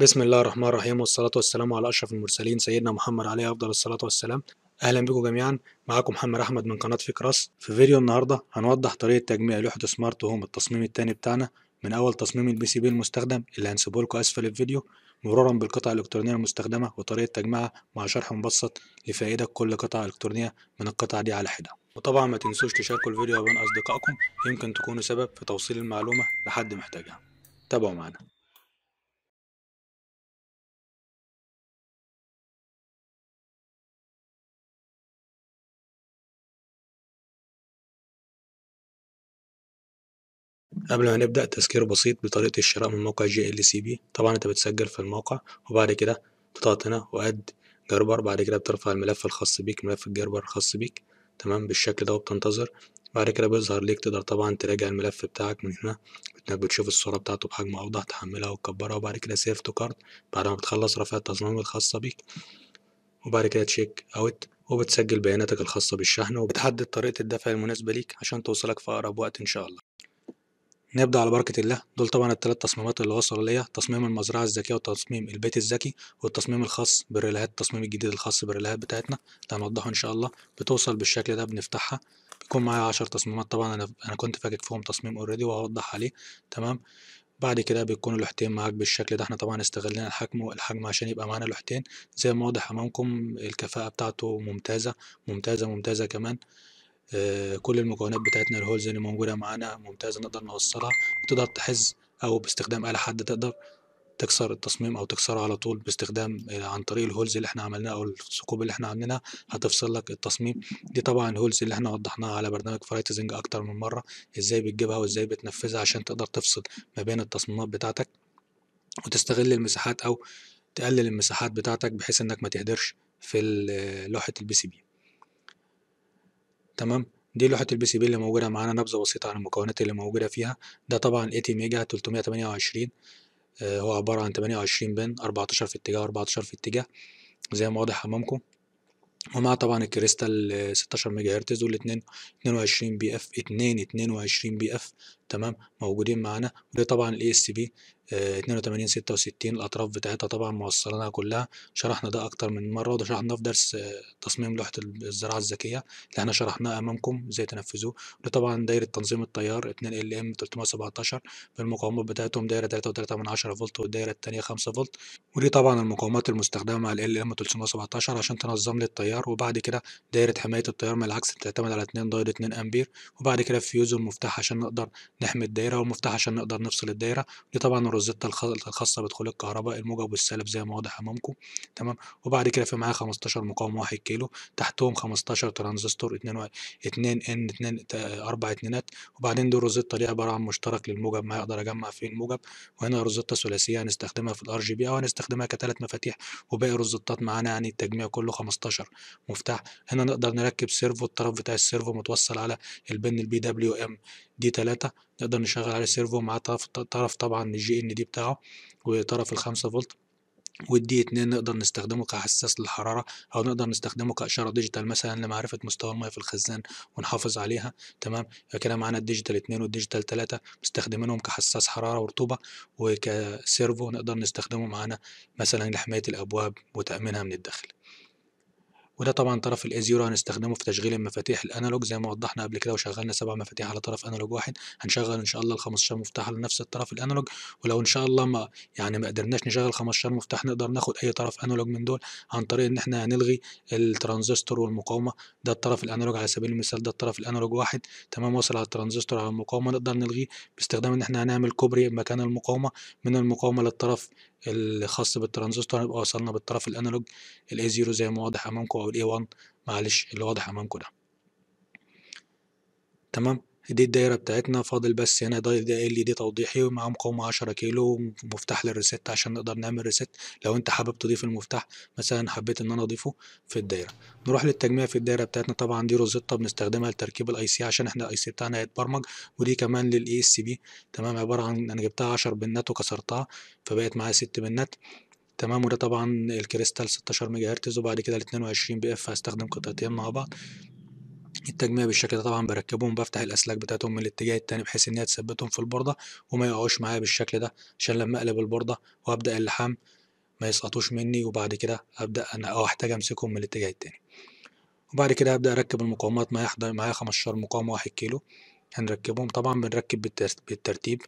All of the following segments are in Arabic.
بسم الله الرحمن الرحيم والصلاة والسلام على أشرف المرسلين سيدنا محمد عليه أفضل الصلاة والسلام أهلا بكم جميعا معاكم محمد أحمد من قناة فكراس في فيديو النهاردة هنوضح طريقة تجميع لوحة سمارت هوم التصميم التاني بتاعنا من أول تصميم البي سي بي المستخدم اللي هنسيبه لكم أسفل الفيديو مرورا بالقطع الإلكترونية المستخدمة وطريقة تجميعها مع شرح مبسط لفائدة كل قطعة إلكترونية من القطعة دي على حدة وطبعا ما تنسوش تشاركوا الفيديو بين أصدقائكم يمكن تكونوا سبب في توصيل المعلومة لحد محتاجها تابعوا معنا قبل ما نبدأ تذكير بسيط بطريقة الشراء من موقع جي ال سي بي طبعا انت بتسجل في الموقع وبعد كده بتضغط هنا واد جربر بعد كده بترفع الملف الخاص بيك ملف الجربر الخاص بيك تمام بالشكل ده وبتنتظر بعد كده بيظهر ليك تقدر طبعا تراجع الملف بتاعك من هنا انك بتشوف الصورة بتاعته بحجم اوضح تحملها وتكبرها وبعد كده سيف تو كارد بعد ما بتخلص رفع التصميم الخاصة بيك وبعد كده تشيك اوت وبتسجل بياناتك الخاصة بالشحن وبتحدد طريقة الدفع المناسبة ليك عشان توصلك في أقرب وقت إن شاء الله نبدأ على بركة الله دول طبعا التلات تصميمات اللي وصلوا ليا تصميم المزرعة الذكية وتصميم البيت الذكي والتصميم الخاص بالريلهات التصميم الجديد الخاص بالريلهات بتاعتنا ده هنوضحه إن شاء الله بتوصل بالشكل ده بنفتحها بيكون معايا عشر تصميمات طبعا أنا أنا كنت فاكك فيهم تصميم أوريدي وهوضح عليه تمام بعد كده بيكون اللوحتين معاك بالشكل ده احنا طبعا استغلينا الحجم والحجم عشان يبقى معانا لوحتين زي ما واضح أمامكم الكفاءة بتاعته ممتازة ممتازة ممتازة كمان آه، كل المكونات بتاعتنا الهولز اللي موجوده معانا ممتازه نقدر نوصلها وتقدر تحز او باستخدام اله حد تقدر تكسر التصميم او تكسره على طول باستخدام آه، عن طريق الهولز اللي احنا عملناها او الثقوب اللي احنا عاملينها هتفصل لك التصميم دي طبعا الهولز اللي احنا وضحناها على برنامج فرايتزنج اكتر من مره ازاي بتجيبها وازاي بتنفذها عشان تقدر تفصل ما بين التصميمات بتاعتك وتستغل المساحات او تقلل المساحات بتاعتك بحيث انك ما تهدرش في آه، لوحه البي سي بي تمام دي لوحه البي سي بي اللي موجوده معانا نبذه بسيطه عن المكونات اللي موجوده فيها ده طبعا اي تي ميجا 328 وعشرين آه، هو عباره عن 28 بن 14 في اتجاه 14 في اتجاه زي ما واضح امامكم ومع طبعا الكريستال 16 آه، ميجا هرتز اتنين 22 بي اف 2 22 بي اف تمام موجودين معانا ودي طبعا الاي اس بي 82 66 الاطراف بتاعتها طبعا موصلينها كلها شرحنا ده اكتر من مره وده شرحناه في درس آه، تصميم لوحه الزراعه الذكيه اللي احنا شرحناه امامكم ازاي تنفذوه ده طبعا دايره تنظيم التيار 2 ال ام 317 بالمقاومات بتاعتهم دايره 3.3 فولت والدايره الثانيه 5 فولت ودي طبعا المقاومات المستخدمه مع ال ام 317 عشان تنظم لي التيار وبعد كده دايره حمايه التيار من العكس بتعتمد على 2 دايره 2 امبير وبعد كده فيوز المفتاح عشان نقدر نحمي الدايرة والمفتاح عشان نقدر نفصل الدايرة دي طبعا الروزيتا الخاصة بدخول الكهرباء الموجب والسالب زي ما واضح أمامكم تمام وبعد كده في معايا 15 مقاوم 1 كيلو تحتهم 15 ترانزستور 2 2 ان 2 أربع اتنينات وبعدين دي الروزيتا دي عبارة عن مشترك للموجب ما أقدر أجمع فيه الموجب وهنا روزيتا ثلاثية هنستخدمها في الار جي بي أو هنستخدمها كثلاث مفاتيح وباقي الروزيتات معانا يعني التجميع كله 15 مفتاح هنا نقدر نركب سيرفو الطرف بتاع السيرفو متوصل على البن البي دبليو ام دي 3 نقدر نشغل عليه سيرفو مع طرف طرف طبعا الجي ان دي بتاعه وطرف الخمسة فولت والدي اتنين نقدر نستخدمه كحساس للحرارة أو نقدر نستخدمه كإشارة ديجيتال مثلا لمعرفة مستوى المية في الخزان ونحافظ عليها تمام كده معانا الديجيتال اتنين والديجيتال تلاتة مستخدمينهم كحساس حرارة ورطوبة وكسيرفو نقدر نستخدمه معانا مثلا لحماية الأبواب وتأمينها من الداخل وده طبعا طرف الازيرو هنستخدمه في تشغيل المفاتيح الانالوج زي ما وضحنا قبل كده وشغلنا سبع مفاتيح على طرف انالوج واحد هنشغل ان شاء الله ال 15 مفتاح على نفس الطرف الانالوج ولو ان شاء الله ما يعني ما قدرناش نشغل 15 مفتاح نقدر ناخد اي طرف انالوج من دول عن طريق ان احنا هنلغي الترانزستور والمقاومه ده الطرف الانالوج على سبيل المثال ده الطرف الانالوج واحد تمام وصل على الترانزستور على المقاومه نقدر نلغيه باستخدام ان احنا هنعمل كوبري مكان المقاومه من المقاومه للطرف الخاص بالترانزستور هنبقى وصلنا بالطرف الانالوج a 0 زي ما واضح امامكم او الـ a 1 معلش اللي واضح امامكم ده تمام دي الدايرة بتاعتنا فاضل بس هنا ده ده ال دي توضيحي ومعاه مقاومة 10 كيلو ومفتاح للريست عشان نقدر نعمل ريست لو انت حابب تضيف المفتاح مثلا حبيت ان انا اضيفه في الدايرة نروح للتجميع في الدايرة بتاعتنا طبعا دي روزيتا بنستخدمها لتركيب الاي سي عشان احنا الاي سي بتاعنا هيتبرمج ودي كمان للاي اس بي تمام عبارة عن انا جبتها 10 بنات وكسرتها فبقت معايا 6 بنات تمام وده طبعا الكريستال 16 ميجا هرتز وبعد كده ال 22 بي اف هستخدم قطعتين مع بعض التجميع بالشكل ده طبعا بركبهم بفتح الاسلاك بتاعتهم من الاتجاه التاني بحيث ان هي تثبتهم في البورده وما يقعوش معايا بالشكل ده عشان لما اقلب البورده وابدا اللحام ما يسقطوش مني وبعد كده ابدا انا او احتاج امسكهم من الاتجاه التاني وبعد كده هبدا اركب المقاومات معايا معايا 15 مقاومه 1 كيلو هنركبهم طبعا بنركب بالترتيب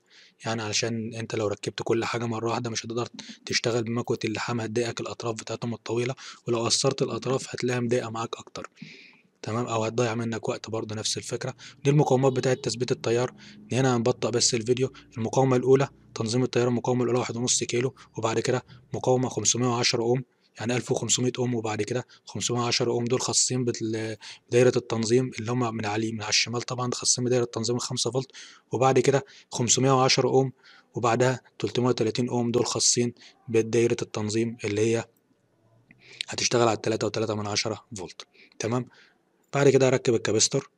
يعني علشان انت لو ركبت كل حاجه مره واحده مش هتقدر تشتغل بمكوه اللحام هتضايقك الاطراف بتاعتهم الطويله ولو قصرت الاطراف هتلاقيها مضايقه معاك اكتر تمام او هتضيع منك وقت برضه نفس الفكره دي المقاومات بتاعه تثبيت التيار هنا هنبطئ بس الفيديو المقاومه الاولى تنظيم التيار المقاومه الاولى واحد ونص كيلو وبعد كده مقاومه 510 اوم يعني 1500 اوم وبعد كده 510 اوم دول خاصين بدايره التنظيم اللي هم من على من على الشمال طبعا خاصين بدايره التنظيم 5 فولت وبعد كده 510 اوم وبعدها 330 اوم دول خاصين بدايره التنظيم اللي هي هتشتغل على 3.3 فولت تمام بعد كده هركب الكابستر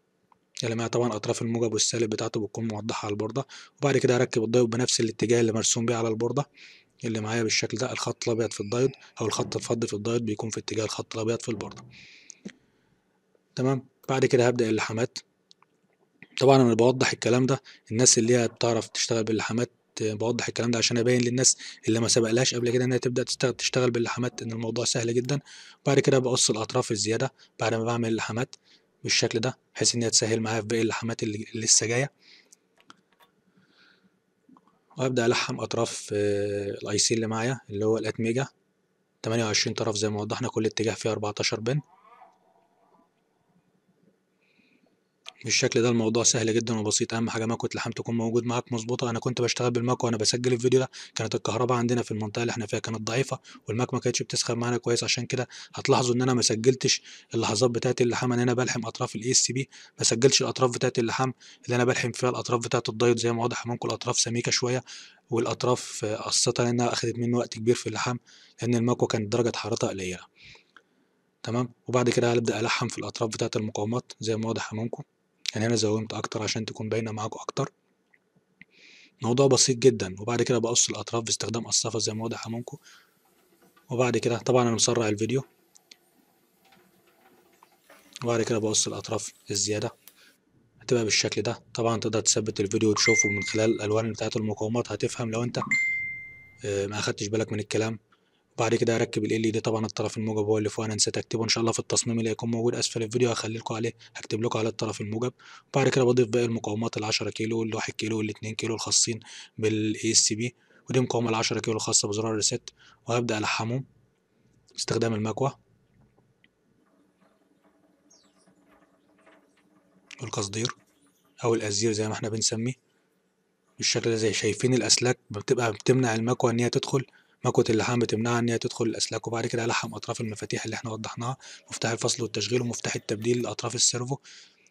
اللي معاه طبعا اطراف الموجب والسالب بتاعته بتكون موضحه على البورده وبعد كده هركب الدايود بنفس الاتجاه اللي مرسوم بيه على البورده اللي معايا بالشكل ده الخط الابيض في الدايود او الخط الفضي في الدايود بيكون في اتجاه الخط الابيض في البورده تمام بعد كده هبدا اللحامات طبعا انا بوضح الكلام ده الناس اللي هي بتعرف تشتغل باللحامات بوضح الكلام ده عشان ابين للناس اللي ما سبقلهاش قبل كده انها تبدا تشتغل باللحامات ان الموضوع سهل جدا بعد كده بقص الاطراف الزياده بعد ما بعمل اللحامات بالشكل ده بحيث ان هي تسهل معايا في باقي اللحامات اللي لسه جايه وابدا الحم اطراف آه، الاي سي اللي معايا اللي هو الاتميجا 28 طرف زي ما وضحنا كل اتجاه فيه 14 بن بالشكل ده الموضوع سهل جدا وبسيط اهم حاجه مكوه اللحام تكون موجود معاك مظبوطه انا كنت بشتغل بالمكوه وانا بسجل الفيديو ده كانت الكهرباء عندنا في المنطقه اللي احنا فيها كانت ضعيفه والمكوه ما كانتش بتسخن معانا كويس عشان كده هتلاحظوا ان انا ما سجلتش اللحظات بتاعه اللحام ان انا بلحم اطراف الاي اس بي ما سجلتش الاطراف بتاعه اللحام اللي انا بلحم فيها الاطراف بتاعه الدايت زي ما واضح منكم الاطراف سميكه شويه والاطراف قصتها لانها اخدت مني وقت كبير في اللحام لان المكوه كانت درجه حرارتها قليله تمام وبعد كده هبدا الحم في الاطراف بتاعه المقاومات زي ما واضح امامكم يعني انا زومت اكتر عشان تكون باينه معاكم اكتر موضوع بسيط جدا وبعد كده بقص الاطراف باستخدام قصافه زي ما واضح امامكم وبعد كده طبعا انا مسرع الفيديو وبعد كده بقص الاطراف الزياده هتبقى بالشكل ده طبعا تقدر تثبت الفيديو وتشوفه من خلال الالوان بتاعه المقاومات هتفهم لو انت آه، ما اخدتش بالك من الكلام وبعد كده هركب ال دي e طبعا الطرف الموجب هو اللي فوق انا نسيت اكتبه ان شاء الله في التصميم اللي هيكون موجود اسفل الفيديو هخلي لكم عليه هكتب لكم على الطرف الموجب وبعد كده بضيف باقي المقاومات ال 10 كيلو ال 1 كيلو ال 2 كيلو الخاصين بالاي اس بي ودي مقاومه ال 10 كيلو الخاصه بزرار الريست وهبدا الحمهم باستخدام المكوه والقصدير او الازير زي ما احنا بنسميه بالشكل ده زي شايفين الاسلاك بتبقى بتمنع المكوه ان هي تدخل كنت اللحام بتمنعها ان هي تدخل الاسلاك وبعد كده الحم اطراف المفاتيح اللي احنا وضحناها مفتاح الفصل والتشغيل ومفتاح التبديل لاطراف السيرفو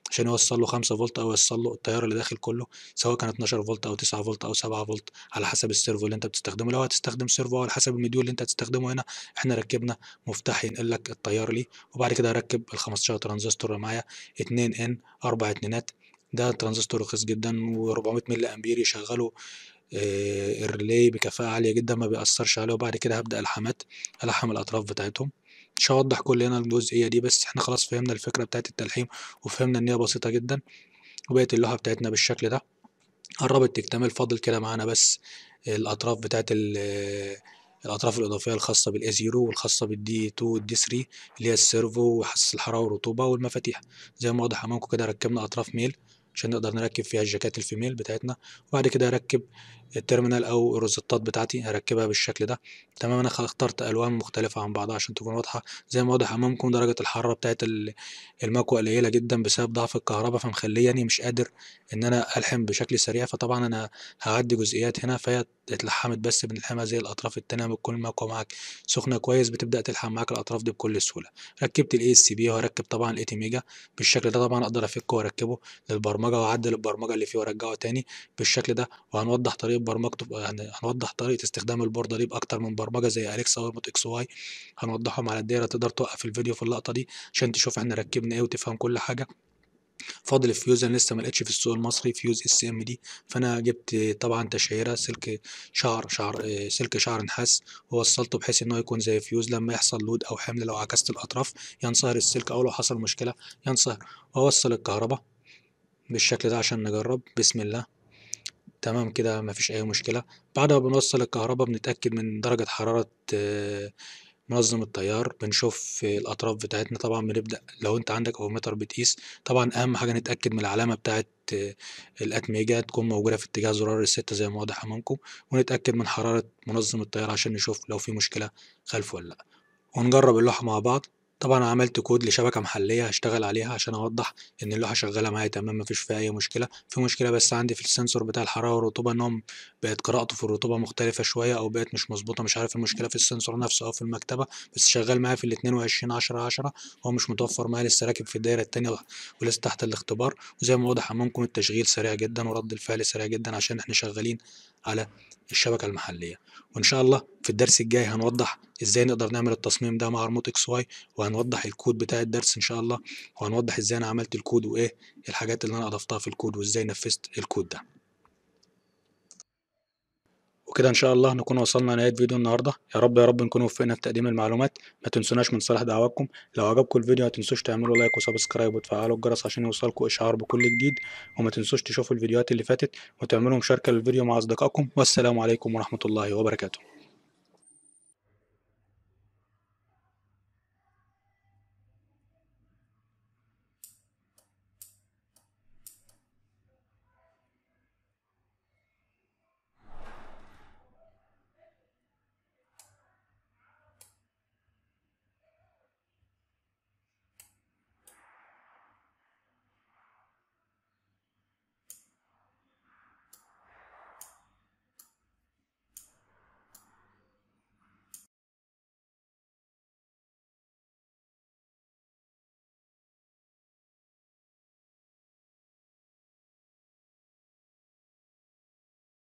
عشان يوصل له 5 فولت او يوصل له التيار اللي داخل كله سواء كان 12 فولت او 9 فولت او 7 فولت على حسب السيرفو اللي انت بتستخدمه لو هتستخدم سيرفو او على حسب المديول اللي انت هتستخدمه هنا احنا ركبنا مفتاح ينقل لك التيار ليه وبعد كده هركب ال 15 ترانزستور معايا 2 ان 4 اتنينات ده ترانزستور رخيص جدا و400 ملي امبير يشغله آه، الريلي بكفاءة عالية جدا ما بيأثرش عليه وبعد كده هبدأ الحامات ألحم الأطراف بتاعتهم مش هوضح كل هنا الجزئية دي بس احنا خلاص فهمنا الفكرة بتاعت التلحيم وفهمنا إن هي بسيطة جدا وبقت اللوحة بتاعتنا بالشكل ده قربت تكتمل فاضل كده معانا بس الأطراف بتاعت آه، الأطراف الإضافية الخاصة a 0 والخاصة d 2 d 3 اللي هي السيرفو وحاسس الحرارة والرطوبة والمفاتيح زي ما واضح أمامكم كده ركبنا أطراف ميل عشان نقدر نركب فيها الجاكات الفيميل بتاعتنا وبعد كده اركب الترمينال او الروزتات بتاعتي هركبها بالشكل ده تمام انا اخترت الوان مختلفه عن بعضها عشان تكون واضحه زي ما واضح امامكم درجه الحراره بتاعت المكوى قليله جدا بسبب ضعف الكهرباء فمخليني يعني مش قادر ان انا الحم بشكل سريع فطبعا انا هعدي جزئيات هنا فهي اتلحمت بس بنلحمها زي الاطراف التانية بتكون المكوى معاك سخنه كويس بتبدا تلحم معاك الاطراف دي بكل سهوله ركبت الاي اس بي وهركب طبعا الاي تي ميجا بالشكل ده طبعا اقدر افكه واركبه للبرمجه واعدل البرمجه اللي فيه وارجعه تاني بالشكل ده وهنوضح طريقه برمجته يعني هنوضح طريقه استخدام البورده دي باكتر من برمجه زي اليكسا وربط اكس واي هنوضحهم على الدايره تقدر توقف الفيديو في اللقطه دي عشان تشوف احنا ركبنا ايه وتفهم كل حاجه فاضل الفيوز انا لسه ما لقيتش في السوق المصري فيوز اس ام دي فانا جبت طبعا تشعيره سلك شعر شعر سلك شعر نحاس ووصلته بحيث ان هو يكون زي فيوز لما يحصل لود او حمل لو عكست الاطراف ينصهر السلك او لو حصل مشكله ينصهر واوصل الكهرباء بالشكل ده عشان نجرب بسم الله تمام كده مفيش أي مشكلة بعد ما بنوصل الكهرباء بنتأكد من درجة حرارة منظم التيار بنشوف الأطراف بتاعتنا طبعا بنبدأ لو أنت عندك أوميتر بتقيس طبعا أهم حاجة نتأكد من العلامة بتاعت الأتميجة تكون موجودة في اتجاه زرار الستة زي ما واضح أمامكم ونتأكد من حرارة منظم التيار عشان نشوف لو في مشكلة خلفه ولا لأ ونجرب اللوحة مع بعض طبعا عملت كود لشبكة محلية هشتغل عليها عشان اوضح ان اللوحة شغالة معايا تمام مفيش فيها اي مشكلة في مشكلة بس عندي في السنسور بتاع الحرارة والرطوبة ان هم بقت قراءته في الرطوبة مختلفة شوية او بقت مش مظبوطة مش عارف المشكلة في السنسور نفسه او في المكتبة بس شغال معايا في ال 22 10 10 هو مش متوفر معايا لسه راكب في الدايرة الثانيه ولسه تحت الاختبار وزي ما واضح امامكم التشغيل سريع جدا ورد الفعل سريع جدا عشان احنا شغالين على الشبكه المحليه وان شاء الله في الدرس الجاي هنوضح ازاي نقدر نعمل التصميم ده مع ريموت اكس واي وهنوضح الكود بتاع الدرس ان شاء الله وهنوضح ازاي انا عملت الكود وايه الحاجات اللي انا اضفتها في الكود وازاي نفذت الكود ده وكده ان شاء الله نكون وصلنا لنهايه فيديو النهارده يا رب يا رب نكون وفقنا في تقديم المعلومات ما تنسوناش من صالح دعواتكم لو عجبكم الفيديو ما تنسوش تعملوا لايك وسبسكرايب وتفعلوا الجرس عشان يوصلكم اشعار بكل جديد وما تنسوش تشوفوا الفيديوهات اللي فاتت وتعملوا مشاركه للفيديو مع اصدقائكم والسلام عليكم ورحمه الله وبركاته